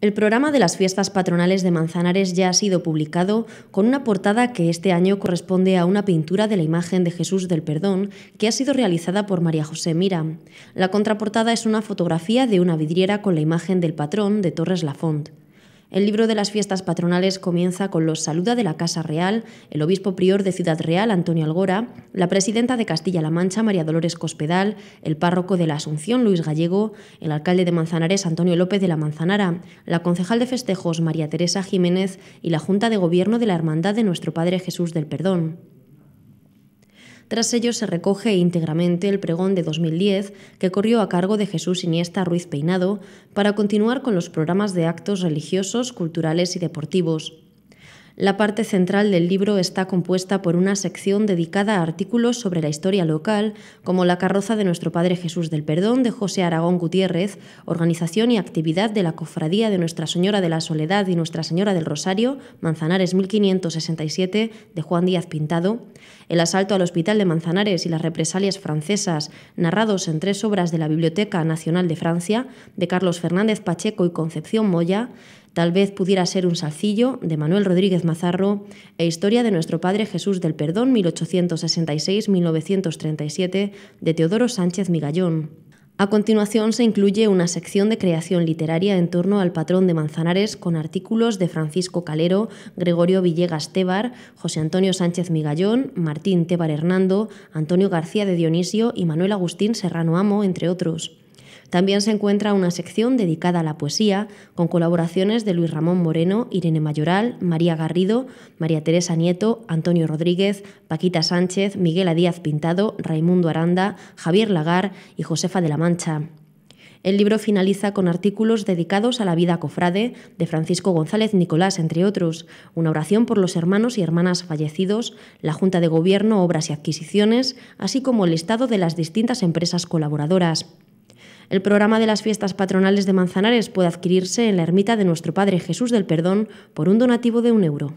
El programa de las fiestas patronales de Manzanares ya ha sido publicado con una portada que este año corresponde a una pintura de la imagen de Jesús del Perdón que ha sido realizada por María José Mira. La contraportada es una fotografía de una vidriera con la imagen del patrón de Torres Lafont. El libro de las fiestas patronales comienza con los saluda de la Casa Real, el obispo prior de Ciudad Real, Antonio Algora, la presidenta de Castilla-La Mancha, María Dolores Cospedal, el párroco de la Asunción, Luis Gallego, el alcalde de Manzanares, Antonio López de la Manzanara, la concejal de festejos, María Teresa Jiménez, y la Junta de Gobierno de la Hermandad de Nuestro Padre Jesús del Perdón. Tras ello se recoge íntegramente el pregón de 2010 que corrió a cargo de Jesús Iniesta Ruiz Peinado para continuar con los programas de actos religiosos, culturales y deportivos. La parte central del libro está compuesta por una sección dedicada a artículos sobre la historia local, como La carroza de nuestro Padre Jesús del Perdón de José Aragón Gutiérrez, organización y actividad de la Cofradía de Nuestra Señora de la Soledad y Nuestra Señora del Rosario, Manzanares 1567, de Juan Díaz Pintado, el asalto al Hospital de Manzanares y las represalias francesas, narrados en tres obras de la Biblioteca Nacional de Francia, de Carlos Fernández Pacheco y Concepción Moya, Tal vez pudiera ser un salcillo de Manuel Rodríguez Mazarro e Historia de nuestro Padre Jesús del Perdón 1866-1937 de Teodoro Sánchez Migallón. A continuación se incluye una sección de creación literaria en torno al patrón de Manzanares con artículos de Francisco Calero, Gregorio Villegas Tebar, José Antonio Sánchez Migallón, Martín Tebar Hernando, Antonio García de Dionisio y Manuel Agustín Serrano Amo, entre otros. También se encuentra una sección dedicada a la poesía, con colaboraciones de Luis Ramón Moreno, Irene Mayoral, María Garrido, María Teresa Nieto, Antonio Rodríguez, Paquita Sánchez, Miguel Díaz Pintado, Raimundo Aranda, Javier Lagar y Josefa de la Mancha. El libro finaliza con artículos dedicados a la vida cofrade de Francisco González Nicolás, entre otros, una oración por los hermanos y hermanas fallecidos, la Junta de Gobierno, Obras y Adquisiciones, así como el listado de las distintas empresas colaboradoras. El programa de las fiestas patronales de Manzanares puede adquirirse en la ermita de nuestro Padre Jesús del Perdón por un donativo de un euro.